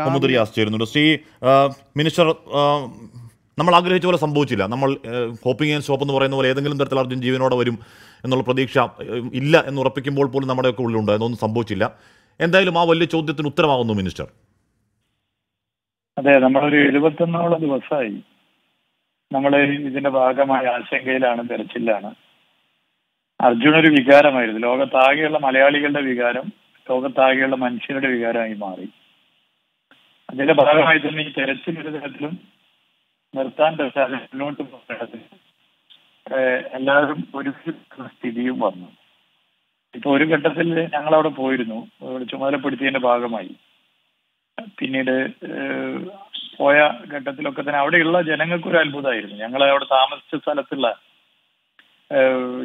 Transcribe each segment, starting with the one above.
Muhammad Riyas Shri minister നമ്മൾ ആഗ്രഹിച്ച പോലെ സംഭവിച്ചില്ല നമ്മൾ ഹോപ്പിംഗ് ആൻഡ് ഷോപ്പ് എന്ന് പറയുന്ന പോലെ ഏതെങ്കിലും തരത്തിൽ അർജുൻ ജീവനോടെ വരും എന്നുള്ള പ്രതീക്ഷ ഇല്ല എന്ന് ഉറപ്പിക്കുമ്പോൾ പോലും നമ്മുടെയൊക്കെ ഉള്ളിലുണ്ട് എന്നൊന്നും സംഭവിച്ചില്ല എന്തായാലും ആ വലിയ ചോദ്യത്തിന് ഉത്തരമാകുന്നു മിനിസ്റ്റർ അതെ നമ്മളൊരു എഴുപത്തൊന്നോളം ദിവസമായി നമ്മൾ ഇതിന്റെ ഭാഗമായ ആശങ്കയിലാണ് തെരച്ചിലാണ് അർജുൻ ഒരു വികാരമായിരുന്നു ലോകത്താകെയുള്ള മലയാളികളുടെ വികാരം ലോകത്താകെയുള്ള മനുഷ്യരുടെ വികാരമായി മാറി അതിന്റെ ഭാഗമായി തന്നെ ഈ തെരച്ചിൽ ഒരു തരത്തിലും നിർത്താൻ പറ്റാതെ മുന്നോട്ട് പോകാതെ എല്ലാവരും ഒരു സ്ഥിതിയും വന്നു ഇപ്പൊ ഒരു ഘട്ടത്തിൽ ഞങ്ങൾ അവിടെ പോയിരുന്നു ചുമതലപ്പെടുത്തിയതിന്റെ ഭാഗമായി പിന്നീട് പോയ ഘട്ടത്തിലൊക്കെ തന്നെ അവിടെയുള്ള ജനങ്ങൾക്ക് ഒരു അത്ഭുതമായിരുന്നു ഞങ്ങൾ അവിടെ താമസിച്ച സ്ഥലത്തുള്ള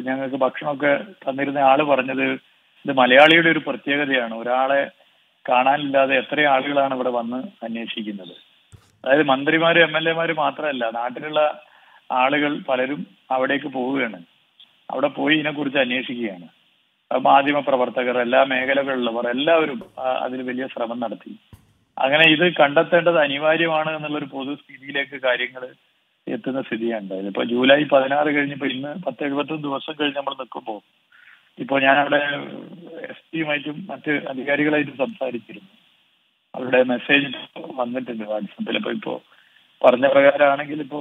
ഞങ്ങൾക്ക് ഭക്ഷണമൊക്കെ തന്നിരുന്ന ആള് പറഞ്ഞത് ഇത് മലയാളിയുടെ ഒരു പ്രത്യേകതയാണ് ഒരാളെ കാണാനില്ലാതെ എത്ര ആളുകളാണ് ഇവിടെ വന്ന് അന്വേഷിക്കുന്നത് അതായത് മന്ത്രിമാരും എം എൽ മാര് മാത്രമല്ല നാട്ടിലുള്ള ആളുകൾ പലരും അവിടേക്ക് പോവുകയാണ് അവിടെ പോയി ഇതിനെക്കുറിച്ച് അന്വേഷിക്കുകയാണ് മാധ്യമ പ്രവർത്തകർ എല്ലാ മേഖലകളിലുള്ളവർ എല്ലാവരും അതിൽ വലിയ ശ്രമം നടത്തി അങ്ങനെ ഇത് കണ്ടെത്തേണ്ടത് അനിവാര്യമാണ് എന്നുള്ളൊരു പൊതുസ്ഥിതിയിലേക്ക് കാര്യങ്ങൾ എത്തുന്ന സ്ഥിതിയാണ് ഉണ്ടായത് ഇപ്പൊ ജൂലൈ പതിനാറ് ഇപ്പൊ ഇന്ന് പത്ത് എഴുപത്തൊന്ന് ദിവസം കഴിഞ്ഞ് നമ്മൾ നിൽക്കുമ്പോൾ ഇപ്പോൾ ഞാൻ അവിടെ എസ് പിയുമായിട്ടും മറ്റ് അധികാരികളായിട്ടും സംസാരിച്ചിരുന്നു അവരുടെ മെസ്സേജ് വന്നിട്ടുണ്ട് വാട്സപ്പിൽ അപ്പോൾ ഇപ്പോൾ പറഞ്ഞ പ്രകാരമാണെങ്കിൽ ഇപ്പോ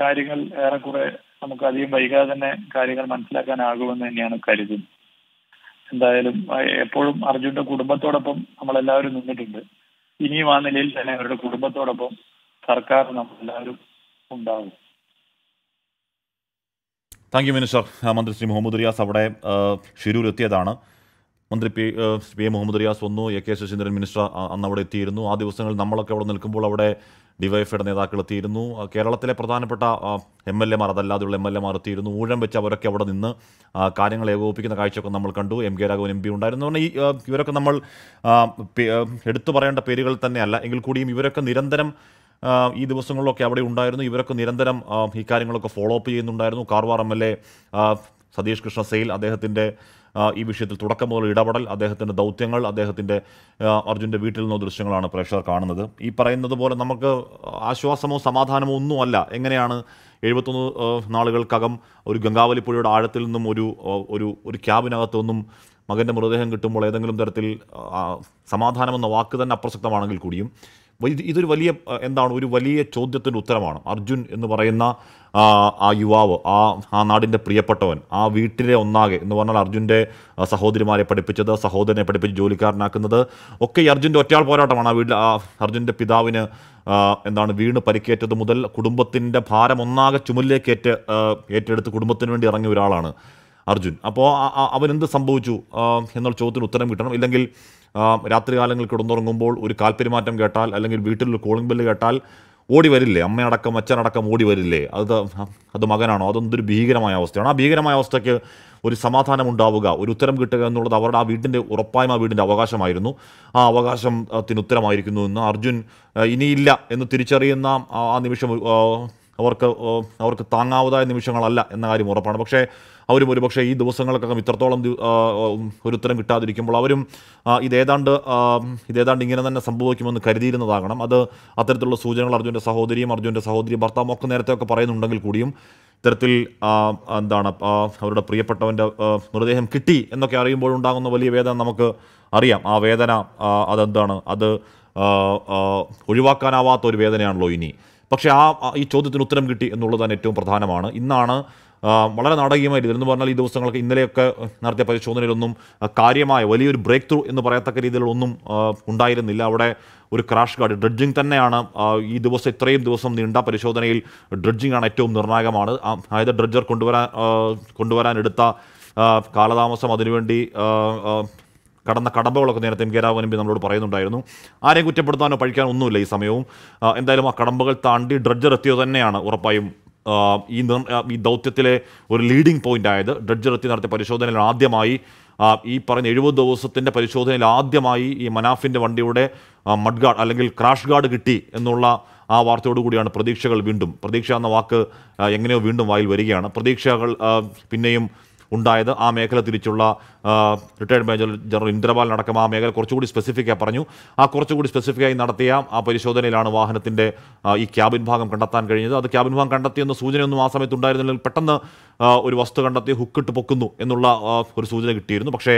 കാര്യങ്ങൾ ഏറെക്കുറെ നമുക്ക് അധികം വൈകാതെ തന്നെ കാര്യങ്ങൾ മനസ്സിലാക്കാനാകുമെന്ന് തന്നെയാണ് കരുതുന്നത് എന്തായാലും എപ്പോഴും അർജുന്റെ കുടുംബത്തോടൊപ്പം നമ്മളെല്ലാവരും നിന്നിട്ടുണ്ട് ഇനിയും ആ നിലയിൽ തന്നെ അവരുടെ കുടുംബത്തോടൊപ്പം സർക്കാർ നമ്മളെല്ലാവരും ഉണ്ടാവും താങ്ക് യു മിനിസ്റ്റർ മന്ത്രി ശ്രീ മുഹമ്മദ് റിയാസ് അവിടെ ഷിരൂർ എത്തിയതാണ് മന്ത്രി P P A Muhammad Riyas വന്നു എ കെ ശശീന്ദ്രൻ മിനിസ്റ്റർ അന്ന് അവിടെ എത്തിയിരുന്നു ആ ദിവസങ്ങളിൽ നമ്മളൊക്കെ അവിടെ നിൽക്കുമ്പോൾ അവിടെ ഡിവൈഎഫ്ഐയുടെ നേതാക്കൾ എത്തിയിരുന്നു കേരളത്തിലെ പ്രധാനപ്പെട്ട എം എൽ എമാർ അതല്ലാതെയുള്ള എം എൽ എമാർ എത്തിയിരുന്നു ഊഴം വെച്ച് അവരൊക്കെ അവിടെ നിന്ന് കാര്യങ്ങൾ ഏകോപിപ്പിക്കുന്ന കാഴ്ചയൊക്കെ നമ്മൾ കണ്ടു M K Raghavan M P ഉണ്ടായിരുന്നു പറഞ്ഞാൽ ഈ ഇവരൊക്കെ നമ്മൾ എടുത്തു പറയേണ്ട പേരുകൾ തന്നെയല്ല എങ്കിൽ കൂടിയും ഇവരൊക്കെ നിരന്തരം ഈ ദിവസങ്ങളിലൊക്കെ അവിടെ ഉണ്ടായിരുന്നു ഇവരൊക്കെ നിരന്തരം ഇക്കാര്യങ്ങളൊക്കെ ഫോളോ അപ്പ് ചെയ്യുന്നുണ്ടായിരുന്നു Karwar M L A Satish Krishna Sail അദ്ദേഹത്തിൻ്റെ ഈ വിഷയത്തിൽ തുടക്കം മുതൽ ഇടപെടൽ അദ്ദേഹത്തിൻ്റെ ദൗത്യങ്ങൾ അദ്ദേഹത്തിൻ്റെ അർജുൻ്റെ വീട്ടിൽ നിന്നോ ദൃശ്യങ്ങളാണ് പ്രേക്ഷകർ കാണുന്നത് ഈ പറയുന്നത് പോലെ നമുക്ക് ആശ്വാസമോ സമാധാനമോ ഒന്നുമല്ല എങ്ങനെയാണ് എഴുപത്തൊന്ന് നാളുകൾക്കകം ഒരു ഗംഗാവലി പുഴയുടെ ആഴത്തിൽ നിന്നും ഒരു ഒരു ഒരു ക്യാബിനകത്തൊന്നും മകൻ്റെ മൃതദേഹം കിട്ടുമ്പോൾ ഏതെങ്കിലും തരത്തിൽ സമാധാനമെന്ന വാക്ക് തന്നെ അപ്രസക്തമാണെങ്കിൽ കൂടിയും ഇതൊരു വലിയ എന്താണ് ഒരു വലിയ ചോദ്യത്തിന് ഉത്തരമാണ് അർജുൻ എന്ന് പറയുന്ന ആ യുവാവ് ആ ആ നാടിൻ്റെ പ്രിയപ്പെട്ടവൻ ആ വീട്ടിലെ ഒന്നാകെ എന്ന് പറഞ്ഞാൽ അർജുൻ്റെ സഹോദരിമാരെ പഠിപ്പിച്ചത് സഹോദരനെ പഠിപ്പിച്ച് ജോലിക്കാരനാക്കുന്നത് ഒക്കെ ഈ അർജുൻ്റെ ഒറ്റയാൾ പോരാട്ടമാണ് ആ വീട്ടിൽ ആ അർജുൻ്റെ പിതാവിന് എന്താണ് വീണ് പരിക്കേറ്റത് മുതൽ കുടുംബത്തിൻ്റെ ഭാരം ഒന്നാകെ ചുമലിലേക്കേറ്റ് ഏറ്റെടുത്ത് കുടുംബത്തിന് വേണ്ടി ഇറങ്ങിയ ഒരാളാണ് അർജുൻ അപ്പോൾ അവനെന്ത് സംഭവിച്ചു എന്നുള്ള ചോദ്യത്തിന് ഉത്തരം കിട്ടണം ഇല്ലെങ്കിൽ രാത്രികാലങ്ങളിൽ കിടന്നുറങ്ങുമ്പോൾ ഒരു കാൽപ്പെരുമാറ്റം കേട്ടാൽ അല്ലെങ്കിൽ വീട്ടിൽ കോളിംഗ് ബെല്ല് കേട്ടാൽ ഓടി വരില്ലേ അമ്മയടക്കം അച്ഛനടക്കം ഓടി വരില്ലേ അത് അത് മകനാണോ അതൊന്നൊരു ഭീകരമായ അവസ്ഥയാണ് ആ ഭീകരമായ അവസ്ഥയ്ക്ക് ഒരു സമാധാനം ഉണ്ടാവുക ഒരു ഉത്തരം കിട്ടുക എന്നുള്ളത് അവരുടെ ആ വീടിൻ്റെ ഉറപ്പായും ആ വീടിൻ്റെ അവകാശമായിരുന്നു ആ അവകാശത്തിന് ഉത്തരമായിരിക്കുന്നു എന്ന് അർജുൻ ഇനിയില്ല എന്ന് തിരിച്ചറിയുന്ന ആ നിമിഷം അവർക്ക് അവർക്ക് താങ്ങാവതായ നിമിഷങ്ങളല്ല എന്ന കാര്യം ഉറപ്പാണ് പക്ഷേ അവരും ഒരുപക്ഷെ ഈ ദിവസങ്ങൾക്കകം ഇത്രത്തോളം ഒരു ഉത്തരം കിട്ടാതിരിക്കുമ്പോൾ അവരും ഇതേതാണ്ട് ഇതേതാണ്ട് ഇങ്ങനെ തന്നെ സംഭവിക്കുമെന്ന് കരുതിയിരുന്നതാകണം അത് അത്തരത്തിലുള്ള സൂചനകൾ അർജുൻ്റെ സഹോദരിയും അർജുൻ്റെ സഹോദരി ഭർത്താവും ഒക്കെ നേരത്തെയൊക്കെ പറയുന്നുണ്ടെങ്കിൽ കൂടിയും ഇത്തരത്തിൽ എന്താണ് അവരുടെ പ്രിയപ്പെട്ടവൻ്റെ മൃതദേഹം കിട്ടി എന്നൊക്കെ അറിയുമ്പോഴുണ്ടാകുന്ന വലിയ വേദന നമുക്ക് അറിയാം ആ വേദന അതെന്താണ് അത് ഒഴിവാക്കാനാവാത്ത ഒരു വേദനയാണല്ലോ ഇനി പക്ഷേ ആ ഈ ചോദ്യത്തിന് ഉത്തരം കിട്ടി എന്നുള്ളതാണ് ഏറ്റവും പ്രധാനമാണ് ഇന്നാണ് വളരെ നാടകീയമായ രീതിയിൽ എന്ന് പറഞ്ഞാൽ ഈ ദിവസങ്ങളൊക്കെ ഇന്നലെയൊക്കെ നടത്തിയ പരിശോധനയിലൊന്നും കാര്യമായ വലിയൊരു ബ്രേക്ക് ത്രൂ എന്ന് പറയത്തക്ക രീതിയിലൊന്നും ഉണ്ടായിരുന്നില്ല അവിടെ ഒരു ക്രാഷ് ഗാർഡ് ഡ്രഡ്ജിങ് തന്നെയാണ് ഈ ദിവസം ഇത്രയും ദിവസം നീണ്ട പരിശോധനയിൽ ഡ്രഡ്ജിങ് ആണ് ഏറ്റവും നിർണായകമാണ് അതായത് ഡ്രഡ്ജർ കൊണ്ടുവരാൻ കൊണ്ടുവരാൻ എടുത്ത കാലതാമസം അതിനുവേണ്ടി കടന്ന കടമ്പകളൊക്കെ നേരത്തെ M K Raghavan M P നമ്മളോട് പറയുന്നുണ്ടായിരുന്നു ആരെയും കുറ്റപ്പെടുത്താനോ പഴിക്കാനോ ഒന്നുമില്ല ഈ സമയവും എന്തായാലും ആ കടമ്പകൾ താണ്ടി ഡ്രഡ്ജർ എത്തിയത് തന്നെയാണ് ഉറപ്പായും ഈ ഈ ദൗത്യത്തിലെ ഒരു ലീഡിംഗ് പോയിന്റ് ആയത് ഡ്രഡ്ജർ എത്തി നടത്തിയ പരിശോധനയിൽ ആദ്യമായി ഈ പറയുന്ന എഴുപത് ദിവസത്തിൻ്റെ പരിശോധനയിൽ ആദ്യമായി ഈ മനാഫിൻ്റെ വണ്ടിയുടെ മഡ്ഗാർഡ് അല്ലെങ്കിൽ ക്രാഷ് ഗാർഡ് കിട്ടി എന്നുള്ള ആ വാർത്തയോടുകൂടിയാണ് പ്രതീക്ഷകൾ വീണ്ടും പ്രതീക്ഷ എന്ന വാക്ക് എങ്ങനെയോ വീണ്ടും വായിൽ വരികയാണ് പ്രതീക്ഷകൾ പിന്നെയും ഉണ്ടായത് ആ മേഖല തിരിച്ചുള്ള റിട്ടയർഡ് മേജർ ജനറൽ ഇന്ദ്രപാൽ അടക്കം ആ മേഖല കുറച്ചുകൂടി സ്പെസിഫിക്കായി പറഞ്ഞു ആ കുറച്ചുകൂടി സ്പെസിഫിക്കായി നടത്തിയ ആ പരിശോധനയിലാണ് വാഹനത്തിൻ്റെ ഈ ക്യാബിൻ ഭാഗം കണ്ടെത്താൻ കഴിഞ്ഞത് അത് ക്യാബിൻ ഭാഗം കണ്ടെത്തിയെന്ന സൂചനയൊന്നും ആ സമയത്ത് ഉണ്ടായിരുന്നില്ലെങ്കിൽ പെട്ടെന്ന് ഒരു വസ്തു കണ്ടെത്തി ഹുക്കിട്ട് പൊക്കുന്നു എന്നുള്ള ഒരു സൂചന കിട്ടിയിരുന്നു പക്ഷേ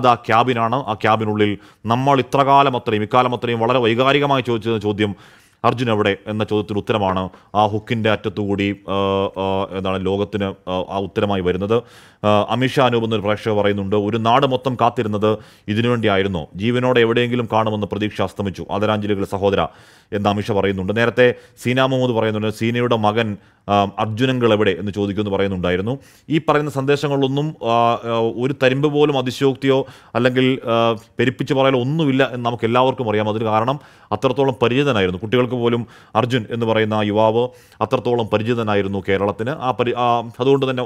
അത് ആ ക്യാബിനാണ് ആ ക്യാബിനുള്ളിൽ നമ്മൾ ഇത്രകാലം അത്രയും ഇക്കാലം അത്രയും വളരെ വൈകാരികമായി ചോദിച്ചിരുന്ന ചോദ്യം അർജുൻ എവിടെ എന്ന ചോദ്യത്തിന് ഉത്തരമാണ് ആ ഹുക്കിൻ്റെ അറ്റത്തുകൂടി എന്താണ് ലോകത്തിന് ആ ഉത്തരമായി വരുന്നത് അമിത്ഷാ അനൂപ് എന്നൊരു പ്രേക്ഷകർ പറയുന്നുണ്ട് ഒരു നാട് മൊത്തം കാത്തിരുന്നത് ഇതിനുവേണ്ടിയായിരുന്നു ജീവനോടെ എവിടെയെങ്കിലും കാണുമെന്ന് പ്രതീക്ഷ അസ്തമിച്ചു ആദരാഞ്ജലികൾ സഹോദര എന്ന് അമിഷ പറയുന്നുണ്ട് നേരത്തെ സീന മുഹമ്മദ് പറയുന്നുണ്ട് സീനയുടെ മകൻ അർജുനങ്ങൾ എവിടെ എന്ന് ചോദിക്കുമെന്ന് പറയുന്നുണ്ടായിരുന്നു ഈ പറയുന്ന സന്ദേശങ്ങളൊന്നും ഒരു തരിമ്പ് പോലും അതിശയോക്തിയോ അല്ലെങ്കിൽ പെരുപ്പിച്ച് പറയാനോ ഒന്നുമില്ല എന്ന് നമുക്ക് എല്ലാവർക്കും അറിയാം അതിന് കാരണം അത്രത്തോളം പരിചിതനായിരുന്നു കുട്ടികൾ നിങ്ങൾക്ക് പോലും അർജുൻ എന്ന് പറയുന്ന ആ യുവാവ് അത്രത്തോളം പരിചിതനായിരുന്നു കേരളത്തിന് ആ പരി അതുകൊണ്ട് തന്നെ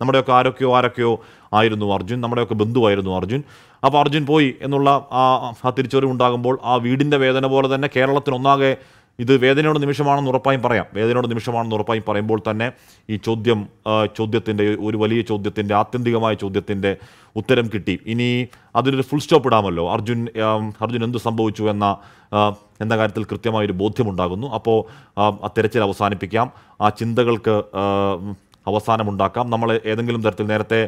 നമ്മുടെയൊക്കെ ആരൊക്കെയോ ആരൊക്കെയോ ആയിരുന്നു അർജുൻ നമ്മുടെയൊക്കെ ബന്ധുവായിരുന്നു അർജുൻ അപ്പോൾ അർജുൻ പോയി എന്നുള്ള ആ തിരിച്ചറിവ് ഉണ്ടാകുമ്പോൾ ആ വീടിൻ്റെ വേദന പോലെ തന്നെ കേരളത്തിനൊന്നാകെ ഇത് വേദനയുടെ നിമിഷമാണെന്ന് ഉറപ്പായും പറയാം വേദനയുടെ നിമിഷമാണെന്ന് ഉറപ്പായും പറയുമ്പോൾ തന്നെ ഈ ചോദ്യം ചോദ്യത്തിൻ്റെ ഒരു വലിയ ചോദ്യത്തിൻ്റെ ആത്യന്തികമായ ചോദ്യത്തിൻ്റെ ഉത്തരം കിട്ടി ഇനി അതിനൊരു ഫുൾ സ്റ്റോപ്പ് ഇടാമല്ലോ അർജുൻ അർജുൻ എന്ത് സംഭവിച്ചു എന്ന എന്ന കാര്യത്തിൽ കൃത്യമായൊരു ബോധ്യമുണ്ടാകുന്നു അപ്പോൾ ആ തിരച്ചിൽ അവസാനിപ്പിക്കാം ആ ചിന്തകൾക്ക് അവസാനമുണ്ടാക്കാം നമ്മൾ ഏതെങ്കിലും തരത്തിൽ നേരത്തെ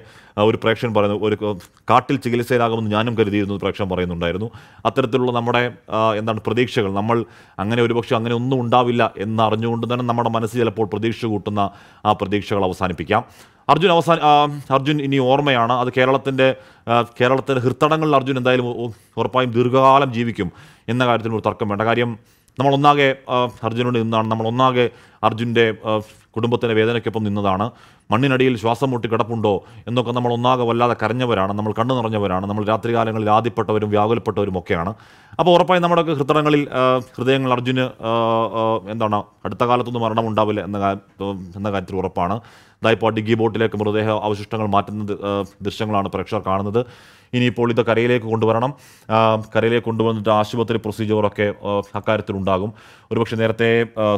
ഒരു പ്രേക്ഷൻ പറയുന്നു ഒരു കാട്ടിൽ ചികിത്സയിലാകുമെന്ന് ഞാനും കരുതിയിരുന്നു പ്രേക്ഷൻ പറയുന്നുണ്ടായിരുന്നു അത്തരത്തിലുള്ള നമ്മുടെ എന്താണ് പ്രതീക്ഷകൾ നമ്മൾ അങ്ങനെ ഒരുപക്ഷെ അങ്ങനെ ഒന്നും ഉണ്ടാവില്ല എന്ന് അറിഞ്ഞുകൊണ്ട് തന്നെ നമ്മുടെ മനസ്സ് ചിലപ്പോൾ പ്രതീക്ഷ കൂട്ടുന്ന ആ പ്രതീക്ഷകൾ അവസാനിപ്പിക്കാം അർജുൻ അവസാന അർജുൻ ഇനി ഓർമ്മയാണ് അത് കേരളത്തിൻ്റെ കേരളത്തിൻ്റെ ഹൃത്തടങ്ങളിൽ അർജുൻ എന്തായാലും ഉറപ്പായും ദീർഘകാലം ജീവിക്കും എന്ന കാര്യത്തിൽ ഒരു തർക്കം വേണ്ട കാര്യം നമ്മളൊന്നാകെ അർജുനോട് നിന്നാണ് നമ്മളൊന്നാകെ അർജുൻ്റെ കുടുംബത്തിൻ്റെ വേദനയ്ക്കൊപ്പം നിന്നതാണ് മണ്ണിനടിയിൽ ശ്വാസം മുട്ടി കിടപ്പുണ്ടോ എന്നൊക്കെ നമ്മൾ ഒന്നാകെ വല്ലാതെ കരഞ്ഞവരാണ് നമ്മൾ കണ്ണു നിറഞ്ഞവരാണ് നമ്മൾ രാത്രികാലങ്ങളിൽ ആദ്യപ്പെട്ടവരും വ്യാകുലപ്പെട്ടവരും ഒക്കെയാണ് അപ്പോൾ ഉറപ്പായും നമ്മുടെ ഹൃദയങ്ങളിൽ ഹൃദയങ്ങൾ അർജുന് എന്താണ് അടുത്ത കാലത്തൊന്നും മരണം ഉണ്ടാവില്ല എന്ന എന്ന കാര്യത്തിൽ ഉറപ്പാണ് ദായ്പാട്ട് ഡിഗി ബോട്ടിലേക്ക് മൃതദേഹ അവശിഷ്ടങ്ങൾ മാറ്റുന്ന ദൃശ്യങ്ങളാണ് പ്രേക്ഷകർ കാണുന്നത് ഇനിയിപ്പോൾ ഇത് കരയിലേക്ക് കൊണ്ടുവരണം കരയിലേക്ക് കൊണ്ടുവന്നിട്ട് ആശുപത്രി പ്രൊസീജിയറൊക്കെ അക്കാര്യത്തിലുണ്ടാകും ഉണ്ടാകും ഒരുപക്ഷെ നേരത്തെ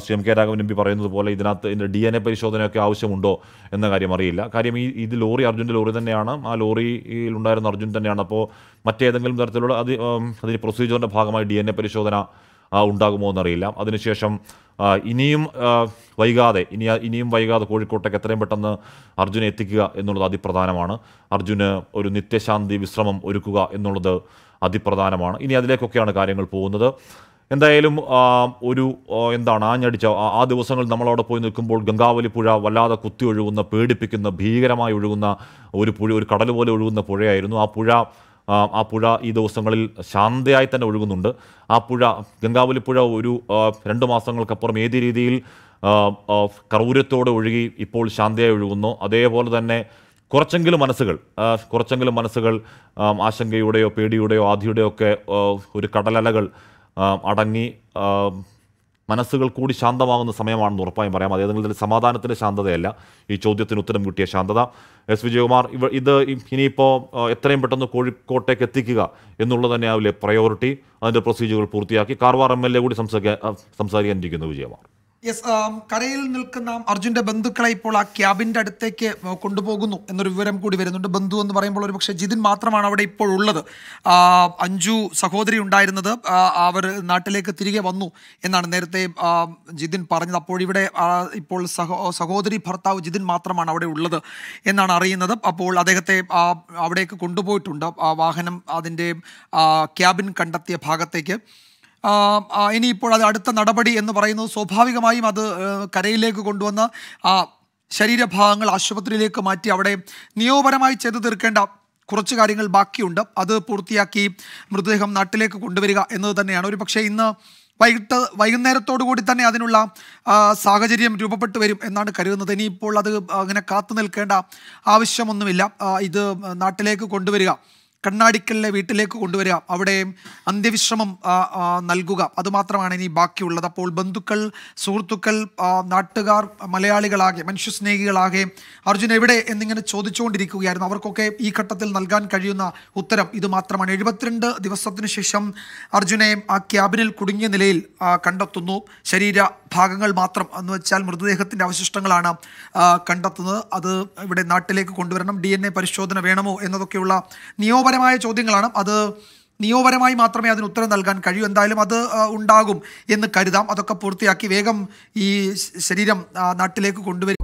C M K Raghavan M P പറയുന്നത് പോലെ ഇതിനകത്ത് ഇതിൻ്റെ ഡി എൻ എ പരിശോധനയൊക്കെ ആവശ്യമുണ്ടോ എന്ന കാര്യം അറിയില്ല കാര്യം ഈ ഇത് ലോറി അർജുൻ്റെ ലോറി തന്നെയാണ് ആ ലോറിയിൽ ഉണ്ടായിരുന്ന അർജുൻ തന്നെയാണ് അപ്പോൾ മറ്റേതെങ്കിലും തരത്തിലുള്ള അത് അതിന് പ്രൊസീജിയറിൻ്റെ ഭാഗമായി ഡി എൻ എ പരിശോധന ഉണ്ടാകുമോ എന്നറിയില്ല അതിനുശേഷം ഇനിയും വൈകാതെ ഇനി ഇനിയും വൈകാതെ കോഴിക്കോട്ടേക്ക് എത്രയും പെട്ടെന്ന് അർജുനെ എത്തിക്കുക എന്നുള്ളത് അതിപ്രധാനമാണ് അർജുന് ഒരു നിത്യശാന്തി വിശ്രമം ഒരുക്കുക എന്നുള്ളത് അതിപ്രധാനമാണ് ഇനി അതിലേക്കൊക്കെയാണ് കാര്യങ്ങൾ പോകുന്നത് എന്തായാലും ഒരു എന്താണ് ആഞ്ഞടിച്ച ആ ദിവസങ്ങൾ നമ്മളവിടെ പോയി നിൽക്കുമ്പോൾ ഗംഗാവലി പുഴ വല്ലാതെ കുത്തി ഒഴുകുന്ന പേടിപ്പിക്കുന്ന ഭീകരമായി ഒഴുകുന്ന ഒരു പുഴ ഒരു കടൽ പോലെ ഒഴുകുന്ന പുഴയായിരുന്നു ആ പുഴ ആ പുഴ ഈ ദിവസങ്ങളിൽ ശാന്തയായി തന്നെ ഒഴുകുന്നുണ്ട് ആ പുഴ ഗംഗാവലി പുഴ ഒരു രണ്ട് മാസങ്ങൾക്കപ്പുറം ഏത് രീതിയിൽ കറൂരത്തോടെ ഒഴുകി ഇപ്പോൾ ശാന്തയായി ഒഴുകുന്നു അതേപോലെ തന്നെ കുറച്ചെങ്കിലും മനസ്സുകൾ കുറച്ചെങ്കിലും മനസ്സുകൾ ആശങ്കയുടെയോ പേടിയുടെയോ ആധിയുടെയോ ഒക്കെ ഒരു കടലലകൾ അടങ്ങി മനസ്സുകൾ കൂടി ശാന്തമാകുന്ന സമയമാണെന്ന് ഉറപ്പായും പറയാം അതേതെങ്കിലും തരം സമാധാനത്തിൻ്റെ ശാന്തതയല്ല ഈ ചോദ്യത്തിന് ഉത്തരം കിട്ടിയ ശാന്തത എസ് വിജയകുമാർ ഇവ ഇത് ഇനിയിപ്പോൾ എത്രയും പെട്ടെന്ന് കോഴിക്കോട്ടേക്ക് എത്തിക്കുക എന്നുള്ളത് അതിലെ പ്രയോറിറ്റി അതിൻ്റെ പ്രൊസീജിയറുകൾ പൂർത്തിയാക്കി കാർവാർ എം എൽ എ കൂടി സംസാരിക്കാൻ സംസാരിക്കാനിരിക്കുന്നു വിജയകുമാർ യെസ് um, കരയിൽ നിൽക്കുന്ന അർജുന്റെ ബന്ധുക്കളെ ഇപ്പോൾ ആ ക്യാബിന്റെ അടുത്തേക്ക് കൊണ്ടുപോകുന്നു എന്നൊരു വിവരം കൂടി വരുന്നുണ്ട് ബന്ധു എന്ന് പറയുമ്പോൾ ഒരു പക്ഷേ ജിതിൻ മാത്രമാണ് അവിടെ ഇപ്പോൾ ഉള്ളത് അഞ്ചു സഹോദരി ഉണ്ടായിരുന്നത് അവർ നാട്ടിലേക്ക് തിരികെ വന്നു എന്നാണ് നേരത്തെ ജിതിൻ പറഞ്ഞത് അപ്പോൾ ഇവിടെ ഇപ്പോൾ സഹോ സഹോദരി ഭർത്താവ് ജിതിൻ മാത്രമാണ് അവിടെ ഉള്ളത് എന്നാണ് അറിയുന്നത് അപ്പോൾ അദ്ദേഹത്തെ അവിടേക്ക് കൊണ്ടുപോയിട്ടുണ്ട് ആ വാഹനം അതിൻ്റെ ക്യാബിൻ കണ്ടെത്തിയ ഭാഗത്തേക്ക് ഇനിയിപ്പോൾ അത് അടുത്ത നടപടി എന്ന് പറയുന്നത് സ്വാഭാവികമായും അത് കരയിലേക്ക് കൊണ്ടുവന്ന് ആ ശരീരഭാഗങ്ങൾ ആശുപത്രിയിലേക്ക് മാറ്റി അവിടെ നിയമപരമായി ചെയ്തു തീർക്കേണ്ട കുറച്ച് കാര്യങ്ങൾ ബാക്കിയുണ്ട് അത് പൂർത്തിയാക്കി മൃതദേഹം നാട്ടിലേക്ക് കൊണ്ടുവരിക എന്നത് തന്നെയാണ് ഒരു പക്ഷേ ഇന്ന് വൈകിട്ട് വൈകുന്നേരത്തോടു കൂടി തന്നെ അതിനുള്ള സാഹചര്യം രൂപപ്പെട്ടു വരും എന്നാണ് കരുതുന്നത് ഇനിയിപ്പോൾ അത് അങ്ങനെ കാത്തു നിൽക്കേണ്ട ആവശ്യമൊന്നുമില്ല ഇത് നാട്ടിലേക്ക് കൊണ്ടുവരിക കണ്ണാടിക്കലിലെ വീട്ടിലേക്ക് കൊണ്ടുവരിക അവിടെ അന്ത്യവിശ്രമം നൽകുക അതുമാത്രമാണ് ഇനി ബാക്കിയുള്ളത് അപ്പോൾ ബന്ധുക്കൾ സുഹൃത്തുക്കൾ നാട്ടുകാർ മലയാളികളാകെ മനുഷ്യസ്നേഹികളാകെ അർജുൻ എവിടെ എന്നിങ്ങനെ ചോദിച്ചുകൊണ്ടിരിക്കുകയായിരുന്നു അവർക്കൊക്കെ ഈ ഘട്ടത്തിൽ നൽകാൻ കഴിയുന്ന ഉത്തരം ഇത് മാത്രമാണ് എഴുപത്തിരണ്ട് ദിവസത്തിനു ശേഷം അർജുനെ ആ ക്യാബിനിൽ കുടുങ്ങിയ നിലയിൽ കണ്ടെത്തുന്നു ശരീര ഭാഗങ്ങൾ മാത്രം എന്ന് വെച്ചാൽ മൃതദേഹത്തിൻ്റെ അവശിഷ്ടങ്ങളാണ് കണ്ടെത്തുന്നത് അത് ഇവിടെ നാട്ടിലേക്ക് കൊണ്ടുവരണം ഡി പരിശോധന വേണമോ എന്നതൊക്കെയുള്ള നിയമപരമായ ചോദ്യങ്ങളാണ് അത് നിയമപരമായി മാത്രമേ അതിന് ഉത്തരം നൽകാൻ കഴിയൂ എന്തായാലും അത് ഉണ്ടാകും എന്ന് കരുതാം അതൊക്കെ പൂർത്തിയാക്കി വേഗം ഈ ശരീരം നാട്ടിലേക്ക് കൊണ്ടുവരും